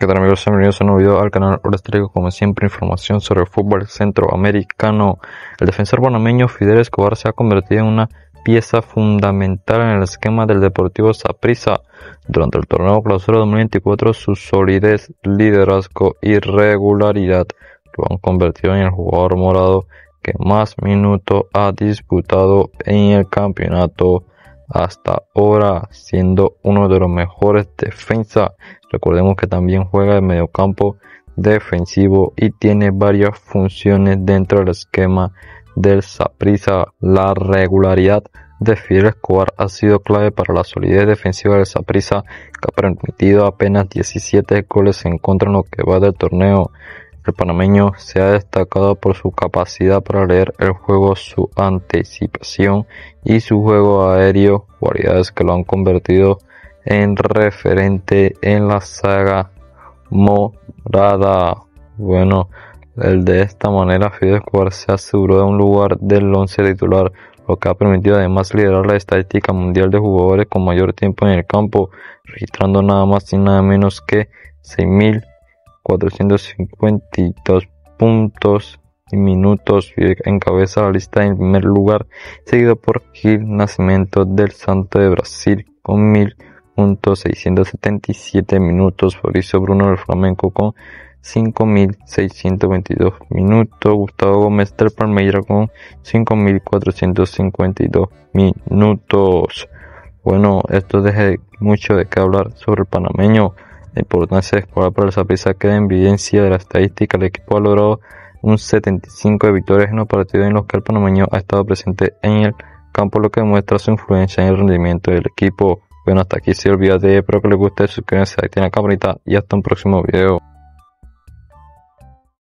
¿Qué tal amigos? Bienvenidos a un nuevo video al canal. les traigo como siempre información sobre el fútbol centroamericano. El defensor panameño Fidel Escobar se ha convertido en una pieza fundamental en el esquema del Deportivo Saprissa. Durante el torneo clausura 2024 su solidez, liderazgo y regularidad lo han convertido en el jugador morado que más minutos ha disputado en el campeonato hasta ahora siendo uno de los mejores defensas. Recordemos que también juega de campo defensivo y tiene varias funciones dentro del esquema del Saprissa. La regularidad de Fidel Escobar ha sido clave para la solidez defensiva del Saprissa, que ha permitido apenas 17 goles en contra en lo que va del torneo. El panameño se ha destacado por su capacidad para leer el juego, su anticipación y su juego aéreo, cualidades que lo han convertido en referente en la saga morada. Bueno, de esta manera Fidel Escobar se aseguró de un lugar del once titular, lo que ha permitido además liderar la estadística mundial de jugadores con mayor tiempo en el campo, registrando nada más y nada menos que 6.000 452 puntos y minutos en encabeza la lista en primer lugar, seguido por Gil Nascimento del Santo de Brasil con 1.677 minutos, Fabricio Bruno del Flamenco con 5.622 minutos, Gustavo Gómez del Palmeira con 5.452 minutos. Bueno, esto deja mucho de qué hablar sobre el panameño. La importancia de explorar por esa pieza queda en evidencia de la estadística. El equipo ha logrado un 75 de victorias en los partidos en los que el panameño ha estado presente en el campo, lo que muestra su influencia en el rendimiento del equipo. Bueno, hasta aquí se olvida de, espero que les guste, suscríbanse, activen la campanita y hasta un próximo video.